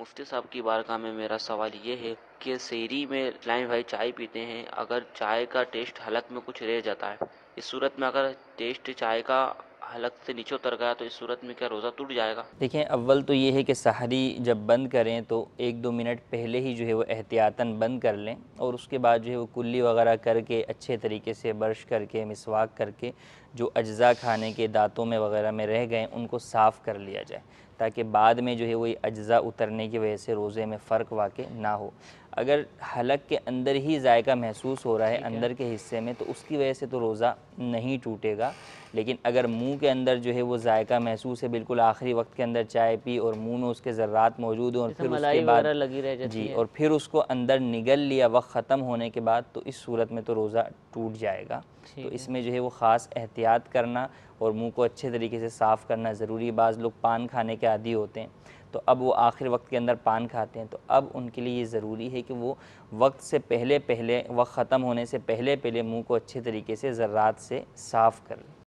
मुफ्ती साहब की बारगाह में मेरा सवाल ये है कि शेरी में लाइन भाई चाय पीते हैं अगर चाय का टेस्ट हलक में कुछ रह जाता है इस सूरत में अगर टेस्ट चाय का हलक से नीचे उतर गया तो इस सूरत में क्या रोज़ा टूट जाएगा देखें अव्वल तो ये है कि सहरी जब बंद करें तो एक दो मिनट पहले ही जो है वो एहतियातन बंद कर लें और उसके बाद जो है वो कुल्ली वगैरह करके अच्छे तरीके से ब्रश करके मिसवाक करके जो अज्जा खाने के दांतों में वगैरह में रह गए उनको साफ़ कर लिया जाए ताकि बाद में जो है वही अज्जा उतरने की वजह से रोज़े में फ़र्क वाक़ ना हो अगर हलक के अंदर ही जायका महसूस हो रहा है अंदर के हिस्से में तो उसकी वजह से तो रोज़ा नहीं टूटेगा लेकिन अगर मुंह के अंदर जो है वो जायका महसूस है बिल्कुल आखिरी वक्त के अंदर चाय पी और मुंह में उसके ज़रात मौजूद हैं और फिर उसके बाद लगी रह जाती जी है। और फिर उसको अंदर निगल लिया वक्त ख़त्म होने के बाद तो इस सूरत में तो रोज़ा टूट जाएगा तो इसमें जो है वो ख़ास एहतियात करना और मुँह को अच्छे तरीके से साफ़ करना ज़रूरी है बाज़ लोग पान खाने के के आदि होते हैं तो अब वो आखिर वक्त के अंदर पान खाते हैं तो अब उनके लिए ये ज़रूरी है कि वो वक्त से पहले पहले वक्त ख़त्म होने से पहले पहले मुंह को अच्छे तरीके से ज़रात से साफ़ कर लें